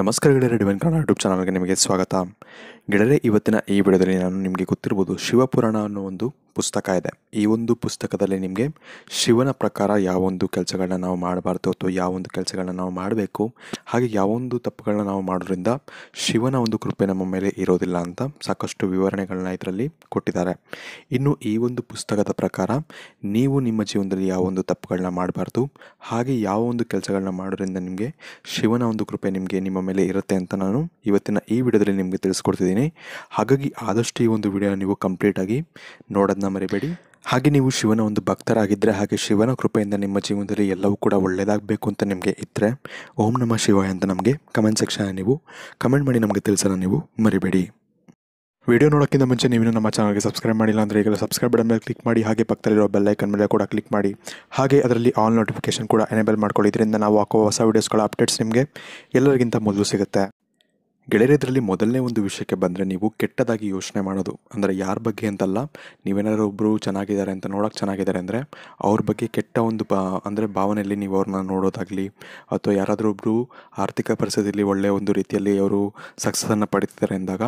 ನಮಸ್ಕಾರ ಗೆಳೆಯರೆ ಡಿವನ್ ಕನ್ನಡ ಯೂಟ್ಯೂಬ್ ಚಾನಲ್ಗೆ ನಿಮಗೆ ಸ್ವಾಗತ ಗೆಳೆಯರೆ ಇವತ್ತಿನ ಈ ವಿಡಿಯೋದಲ್ಲಿ ನಾನು ನಿಮಗೆ ಗೊತ್ತಿರ್ಬೋದು ಶಿವಪುರಾಣ ಅನ್ನೋ ಒಂದು ಪುಸ್ತಕ ಇದೆ ಈ ಒಂದು ಪುಸ್ತಕದಲ್ಲಿ ನಿಮಗೆ ಶಿವನ ಪ್ರಕಾರ ಯಾವೊಂದು ಕೆಲಸಗಳನ್ನ ನಾವು ಮಾಡಬಾರ್ದು ಅಥವಾ ಯಾವೊಂದು ಕೆಲಸಗಳನ್ನ ನಾವು ಮಾಡಬೇಕು ಹಾಗೆ ಯಾವೊಂದು ತಪ್ಪುಗಳನ್ನ ನಾವು ಮಾಡೋದ್ರಿಂದ ಶಿವನ ಒಂದು ಕೃಪೆ ನಮ್ಮ ಮೇಲೆ ಇರೋದಿಲ್ಲ ಅಂತ ಸಾಕಷ್ಟು ವಿವರಣೆಗಳನ್ನ ಇದರಲ್ಲಿ ಕೊಟ್ಟಿದ್ದಾರೆ ಇನ್ನು ಈ ಒಂದು ಪುಸ್ತಕದ ಪ್ರಕಾರ ನೀವು ನಿಮ್ಮ ಜೀವನದಲ್ಲಿ ಯಾವೊಂದು ತಪ್ಪುಗಳನ್ನ ಮಾಡಬಾರ್ದು ಹಾಗೆ ಯಾವ ಒಂದು ಕೆಲಸಗಳನ್ನ ಮಾಡೋದ್ರಿಂದ ನಿಮಗೆ ಶಿವನ ಒಂದು ಕೃಪೆ ನಿಮಗೆ ನಿಮ್ಮ ಮೇಲೆ ಇರುತ್ತೆ ಅಂತ ನಾನು ಇವತ್ತಿನ ಈ ವಿಡಿಯೋದಲ್ಲಿ ನಿಮಗೆ ತಿಳಿಸ್ಕೊಡ್ತಿದ್ದೀನಿ ಹಾಗಾಗಿ ಆದಷ್ಟು ಈ ಒಂದು ವಿಡಿಯೋ ನೀವು ಕಂಪ್ಲೀಟ್ ಆಗಿ ನೋಡೋದನ್ನ ಮರಿಬೇಡಿ ಹಾಗೆ ನೀವು ಶಿವನ ಒಂದು ಭಕ್ತರಾಗಿದ್ದರೆ ಹಾಗೆ ಶಿವನ ಕೃಪೆಯಿಂದ ನಿಮ್ಮ ಜೀವನದಲ್ಲಿ ಎಲ್ಲವೂ ಕೂಡ ಒಳ್ಳೆಯದಾಗಬೇಕು ಅಂತ ನಿಮಗೆ ಇದ್ದರೆ ಓಂ ನಮಃ ಶಿವಾಯ ಅಂತ ನಮಗೆ ಕಮೆಂಟ್ ಸೆಕ್ಷನ್ ನೀವು ಕಮೆಂಟ್ ಮಾಡಿ ನಮಗೆ ತಿಳಿಸೋಣ ನೀವು ಮರಿಬೇಡಿ ವಿಡಿಯೋ ನೋಡೋಕ್ಕಿಂತ ಮುಂಚೆ ನೀವು ನಮ್ಮ ಚಾನಲ್ಗೆ ಸಬ್ಸ್ಕ್ರೈಬ್ ಮಾಡಿಲ್ಲ ಅಂದರೆ ಈಗಲೂ ಸಬ್ಸ್ಕ್ರೈಬ್ ಬಟನ್ ಮೇಲೆ ಕ್ಲಿಕ್ ಮಾಡಿ ಹಾಗೆ ಪಕ್ಕದಲ್ಲಿರೋ ಬೆಲ್ಲೈಕನ್ ಮೇಲೆ ಕೂಡ ಕ್ಲಿಕ್ ಮಾಡಿ ಹಾಗೆ ಅದರಲ್ಲಿ ಆಲ್ ನೋಟಿಫಿಕೇಷನ್ ಕೂಡ ಎನೇಬಲ್ ಮಾಡ್ಕೊಳ್ಳಿ ಇದರಿಂದ ನಾವು ಹಾಕೋ ಹೊಸ ವೀಡಿಯೋಸ್ಗಳ ಅಪ್ಡೇಟ್ಸ್ ನಿಮಗೆ ಎಲ್ಲರಿಗಿಂತ ಮೊದಲು ಸಿಗುತ್ತೆ ಗೆಳೆಯರಿದ್ರಲ್ಲಿ ಮೊದಲನೇ ಒಂದು ವಿಷಯಕ್ಕೆ ಬಂದರೆ ನೀವು ಕೆಟ್ಟದಾಗಿ ಯೋಚನೆ ಮಾಡೋದು ಅಂದರೆ ಯಾರ ಬಗ್ಗೆ ಅಂತಲ್ಲ ನೀವೇನಾದ್ರೂ ಒಬ್ಬರು ಚೆನ್ನಾಗಿದ್ದಾರೆ ಅಂತ ನೋಡೋಕ್ಕೆ ಚೆನ್ನಾಗಿದ್ದಾರೆ ಅಂದರೆ ಅವ್ರ ಬಗ್ಗೆ ಕೆಟ್ಟ ಒಂದು ಬ ಅಂದರೆ ಭಾವನೆಯಲ್ಲಿ ನೀವು ಅವ್ರನ್ನ ನೋಡೋದಾಗಲಿ ಅಥವಾ ಯಾರಾದರೂ ಒಬ್ಬರು ಆರ್ಥಿಕ ಪರಿಸ್ಥಿತಿಯಲ್ಲಿ ಒಳ್ಳೆಯ ಒಂದು ರೀತಿಯಲ್ಲಿ ಅವರು ಸಕ್ಸಸ್ಸನ್ನು ಪಡಿತಿದ್ದಾರೆ ಅಂದಾಗ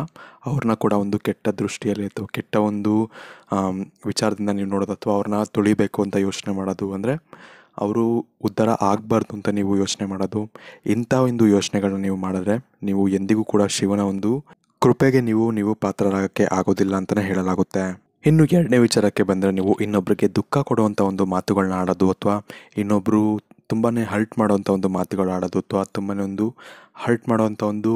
ಅವ್ರನ್ನ ಕೂಡ ಒಂದು ಕೆಟ್ಟ ದೃಷ್ಟಿಯಲ್ಲಿ ಅಥವಾ ಕೆಟ್ಟ ಒಂದು ವಿಚಾರದಿಂದ ನೀವು ನೋಡೋದು ಅಥವಾ ಅವ್ರನ್ನ ತುಳಿಬೇಕು ಅಂತ ಯೋಚನೆ ಮಾಡೋದು ಅಂದರೆ ಅವರು ಉದ್ಧಾರ ಆಗಬಾರ್ದು ಅಂತ ನೀವು ಯೋಚನೆ ಮಾಡೋದು ಇಂಥ ಒಂದು ಯೋಚನೆಗಳನ್ನ ನೀವು ಮಾಡಿದ್ರೆ ನೀವು ಎಂದಿಗೂ ಕೂಡ ಶಿವನ ಒಂದು ಕೃಪೆಗೆ ನೀವು ನೀವು ಪಾತ್ರರಾಗಕ್ಕೆ ಆಗೋದಿಲ್ಲ ಅಂತಲೇ ಹೇಳಲಾಗುತ್ತೆ ಇನ್ನು ಎರಡನೇ ವಿಚಾರಕ್ಕೆ ಬಂದರೆ ನೀವು ಇನ್ನೊಬ್ಬರಿಗೆ ದುಃಖ ಕೊಡುವಂಥ ಒಂದು ಮಾತುಗಳನ್ನ ಆಡೋದು ಅಥವಾ ಇನ್ನೊಬ್ಬರು ತುಂಬಾ ಹರ್ಟ್ ಮಾಡೋವಂಥ ಒಂದು ಮಾತುಗಳು ಆಡೋದು ಅಥವಾ ತುಂಬಾ ಒಂದು ಹರ್ಟ್ ಮಾಡೋವಂಥ ಒಂದು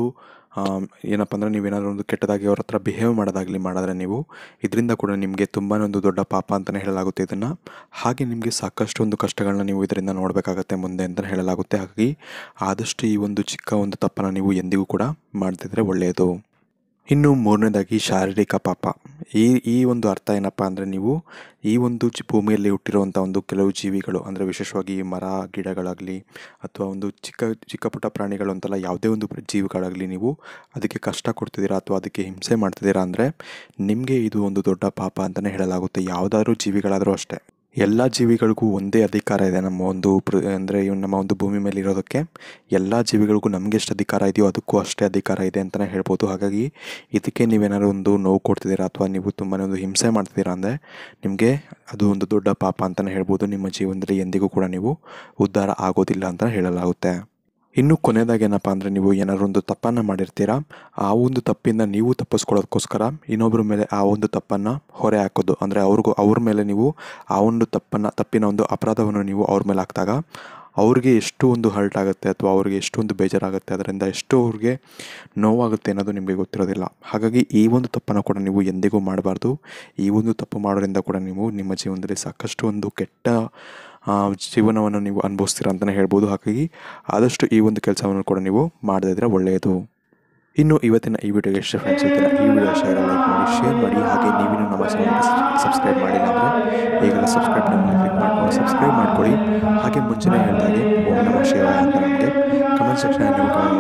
ಏನಪ್ಪ ಅಂದರೆ ನೀವೇನಾದರೂ ಒಂದು ಕೆಟ್ಟದಾಗಿ ಅವ್ರ ಹತ್ರ ಬಿಹೇವ್ ಮಾಡೋದಾಗಲಿ ಮಾಡಿದ್ರೆ ನೀವು ಇದರಿಂದ ಕೂಡ ನಿಮಗೆ ತುಂಬಾ ಒಂದು ದೊಡ್ಡ ಪಾಪ ಅಂತಲೇ ಹೇಳಲಾಗುತ್ತೆ ಇದನ್ನು ಹಾಗೆ ನಿಮಗೆ ಸಾಕಷ್ಟು ಒಂದು ಕಷ್ಟಗಳನ್ನ ನೀವು ಇದರಿಂದ ನೋಡಬೇಕಾಗತ್ತೆ ಮುಂದೆ ಅಂತಲೇ ಹೇಳಲಾಗುತ್ತೆ ಹಾಗಾಗಿ ಆದಷ್ಟು ಈ ಒಂದು ಚಿಕ್ಕ ಒಂದು ತಪ್ಪನ್ನು ನೀವು ಎಂದಿಗೂ ಕೂಡ ಮಾಡ್ತಿದ್ರೆ ಒಳ್ಳೆಯದು ಇನ್ನು ಮೂರನೇದಾಗಿ ಶಾರೀರಿಕ ಪಾಪ ಈ ಈ ಒಂದು ಅರ್ಥ ಏನಪ್ಪ ಅಂದರೆ ನೀವು ಈ ಒಂದು ಭೂಮಿಯಲ್ಲಿ ಹುಟ್ಟಿರುವಂಥ ಒಂದು ಕೆಲವು ಜೀವಿಗಳು ಅಂದರೆ ವಿಶೇಷವಾಗಿ ಮರ ಗಿಡಗಳಾಗಲಿ ಅಥವಾ ಒಂದು ಚಿಕ್ಕ ಚಿಕ್ಕ ಪುಟ್ಟ ಪ್ರಾಣಿಗಳು ಅಂತಲ್ಲ ಯಾವುದೇ ಒಂದು ಜೀವಿಗಳಾಗಲಿ ನೀವು ಅದಕ್ಕೆ ಕಷ್ಟ ಕೊಡ್ತಿದ್ದೀರಾ ಅಥವಾ ಅದಕ್ಕೆ ಹಿಂಸೆ ಮಾಡ್ತಿದ್ದೀರಾ ಅಂದರೆ ನಿಮಗೆ ಇದು ಒಂದು ದೊಡ್ಡ ಪಾಪ ಅಂತಲೇ ಹೇಳಲಾಗುತ್ತೆ ಯಾವುದಾದ್ರೂ ಜೀವಿಗಳಾದರೂ ಅಷ್ಟೇ ಎಲ್ಲ ಜೀವಿಗಳಿಗೂ ಒಂದೇ ಅಧಿಕಾರ ಇದೆ ನಮ್ಮ ಒಂದು ಪ್ರ ಅಂದರೆ ಇವ್ ನಮ್ಮ ಒಂದು ಭೂಮಿ ಮೇಲೆ ಇರೋದಕ್ಕೆ ಎಲ್ಲ ಜೀವಿಗಳಿಗೂ ನಮಗೆ ಎಷ್ಟು ಅಧಿಕಾರ ಇದೆಯೋ ಅದಕ್ಕೂ ಅಷ್ಟೇ ಅಧಿಕಾರ ಇದೆ ಅಂತಲೇ ಹೇಳ್ಬೋದು ಹಾಗಾಗಿ ಇದಕ್ಕೆ ನೀವೇನಾದ್ರು ಒಂದು ನೋವು ಕೊಡ್ತಿದ್ದೀರಾ ಅಥವಾ ನೀವು ತುಂಬಾ ಒಂದು ಹಿಂಸೆ ಮಾಡ್ತಿದ್ದೀರಾ ಅಂದರೆ ನಿಮಗೆ ಅದು ಒಂದು ದೊಡ್ಡ ಪಾಪ ಅಂತಲೇ ಹೇಳ್ಬೋದು ನಿಮ್ಮ ಜೀವನದಲ್ಲಿ ಎಂದಿಗೂ ಕೂಡ ನೀವು ಉದ್ಧಾರ ಆಗೋದಿಲ್ಲ ಅಂತ ಹೇಳಲಾಗುತ್ತೆ ಇನ್ನು ಕೊನೆಯದಾಗೇನಪ್ಪ ಅಂದರೆ ನೀವು ಏನಾದ್ರು ಒಂದು ತಪ್ಪನ್ನು ಮಾಡಿರ್ತೀರಾ ಆ ಒಂದು ತಪ್ಪಿಂದ ನೀವು ತಪ್ಪಿಸ್ಕೊಳ್ಳೋದಕ್ಕೋಸ್ಕರ ಇನ್ನೊಬ್ಬರ ಮೇಲೆ ಆ ಒಂದು ತಪ್ಪನ್ನು ಹೊರೆ ಹಾಕೋದು ಅಂದರೆ ಅವ್ರಿಗೂ ಅವ್ರ ಮೇಲೆ ನೀವು ಆ ಒಂದು ತಪ್ಪನ್ನು ತಪ್ಪಿನ ಒಂದು ಅಪರಾಧವನ್ನು ನೀವು ಅವ್ರ ಮೇಲೆ ಹಾಕಿದಾಗ ಅವ್ರಿಗೆ ಎಷ್ಟು ಒಂದು ಹರ್ಟ್ ಆಗುತ್ತೆ ಅಥವಾ ಅವ್ರಿಗೆ ಎಷ್ಟೊಂದು ಬೇಜಾರಾಗುತ್ತೆ ಅದರಿಂದ ಎಷ್ಟು ಅವ್ರಿಗೆ ನೋವಾಗುತ್ತೆ ಅನ್ನೋದು ನಿಮಗೆ ಗೊತ್ತಿರೋದಿಲ್ಲ ಹಾಗಾಗಿ ಈ ಒಂದು ತಪ್ಪನ್ನು ಕೂಡ ನೀವು ಎಂದಿಗೂ ಮಾಡಬಾರ್ದು ಈ ಒಂದು ತಪ್ಪು ಮಾಡೋದ್ರಿಂದ ಕೂಡ ನೀವು ನಿಮ್ಮ ಜೀವನದಲ್ಲಿ ಸಾಕಷ್ಟು ಒಂದು ಕೆಟ್ಟ ಜೀವನವನ್ನು ನೀವು ಅನುಭವಿಸ್ತೀರ ಅಂತಲೇ ಹೇಳ್ಬೋದು ಹಾಗಾಗಿ ಆದಷ್ಟು ಈ ಒಂದು ಕೆಲಸವನ್ನು ಕೂಡ ನೀವು ಮಾಡದಿದ್ರೆ ಒಳ್ಳೆಯದು ಇನ್ನು ಇವತ್ತಿನ ಈ ವಿಡಿಯೋಗೆ ಎಷ್ಟು ಫ್ರೆಂಡ್ಸ್ ಇರ್ತೀರ ಈ ವಿಡಿಯೋ ಶೇರ್ ಲೈಕ್ ಮಾಡಿ ಶೇರ್ ಮಾಡಿ ಹಾಗೆ ನೀವೇನು ನಮ್ಮ ಚಾನಲ್ ಸಬ್ಸ್ಕ್ರೈಬ್ ಮಾಡಿಲ್ಲ ಅಂದರೆ ಈಗ ಸಬ್ಸ್ಕ್ರೈಬ್ ಕ್ಲಿಕ್ ಮಾಡ್ಕೊಂಡು ಸಬ್ಸ್ಕ್ರೈಬ್ ಮಾಡ್ಕೊಳ್ಳಿ ಹಾಗೆ ಮುಂಚೆನೇ ಹೇಳಿದಾಗೆ ಓಂ ನಮಃ ಶಿವಾಯ ಅಂತ ನಮಗೆ ಕಮೆಂಟ್ ಸೆಕ್ಷನಲ್ಲಿ ನೀವು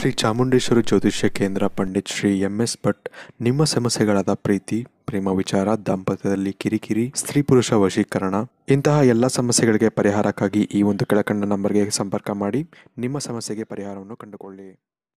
ಶ್ರೀ ಚಾಮುಂಡೇಶ್ವರಿ ಜ್ಯೋತಿಷ್ಯ ಕೇಂದ್ರ ಪಂಡಿತ್ ಶ್ರೀ ಎಂ ಎಸ್ ಭಟ್ ನಿಮ್ಮ ಸಮಸ್ಯೆಗಳಾದ ಪ್ರೀತಿ ಪ್ರೇಮ ವಿಚಾರ ದಾಂಪತ್ಯದಲ್ಲಿ ಕಿರಿಕಿರಿ ಸ್ತ್ರೀ ಪುರುಷ ವಶೀಕರಣ ಇಂತಹ ಎಲ್ಲ ಸಮಸ್ಯೆಗಳಿಗೆ ಪರಿಹಾರಕ್ಕಾಗಿ ಈ ಒಂದು ಕೆಳಕಂಡ ನಂಬರ್ಗೆ ಸಂಪರ್ಕ ಮಾಡಿ ನಿಮ್ಮ ಸಮಸ್ಯೆಗೆ ಪರಿಹಾರವನ್ನು ಕಂಡುಕೊಳ್ಳಿ